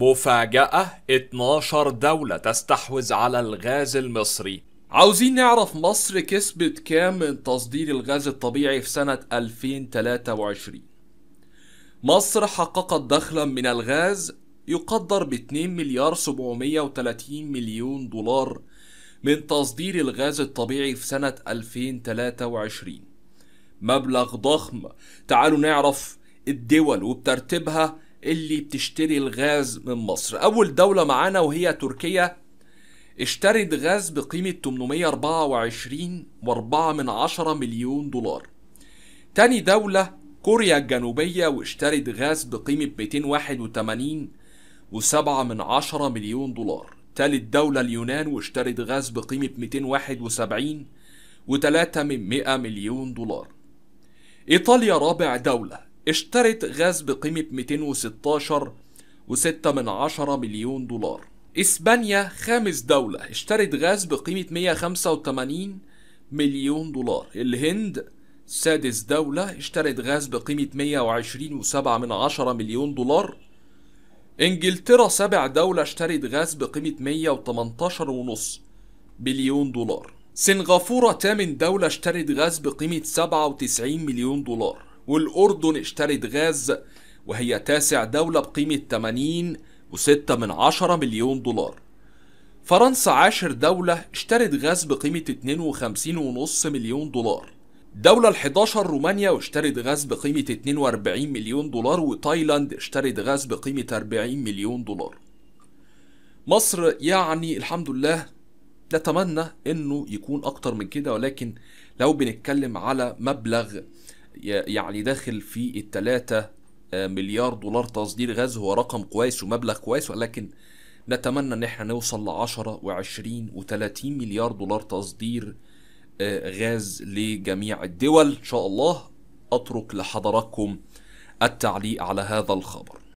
مفاجأة 12 دولة تستحوذ على الغاز المصري عاوزين نعرف مصر كسبت كام من تصدير الغاز الطبيعي في سنة 2023 مصر حققت دخلا من الغاز يقدر ب 2 مليار 730 مليون دولار من تصدير الغاز الطبيعي في سنة 2023 مبلغ ضخم تعالوا نعرف الدول وبترتيبها اللي بتشتري الغاز من مصر أول دولة معانا وهي تركيا اشترت غاز بقيمة 824.4 مليون دولار تاني دولة كوريا الجنوبية واشترت غاز بقيمة 281.7 من عشرة مليون دولار تالت دولة اليونان واشترت غاز بقيمة 271 و3 من 100 مليون دولار إيطاليا رابع دولة اشترت غاز بقيمة 216.6 من عشرة مليون دولار إسبانيا خامس دولة اشترت غاز بقيمة 185 مليون دولار الهند سادس دولة اشترت غاز بقيمة 120.7 من عشرة مليون دولار انجلترا سابع دولة اشترت غاز بقيمة 118.5 مليون دولار سنغافورة تامن دولة اشترت غاز بقيمة 97 مليون دولار والأردن اشترت غاز وهي تاسع دولة بقيمة 80 وستة من عشرة مليون دولار فرنسا عاشر دولة اشترت غاز بقيمة 52.5 مليون دولار الدولة ال11 رومانيا واشترت غاز بقيمة 42 مليون دولار وتايلاند اشترت غاز بقيمة 40 مليون دولار مصر يعني الحمد لله نتمنى انه يكون اكتر من كده ولكن لو بنتكلم على مبلغ يعني داخل في التلاتة آه، مليار دولار تصدير غاز هو رقم كويس ومبلغ كويس ولكن نتمنى ان احنا نوصل ل 10 و20 و30 مليار دولار تصدير آه، غاز لجميع الدول ان شاء الله اترك لحضراتكم التعليق على هذا الخبر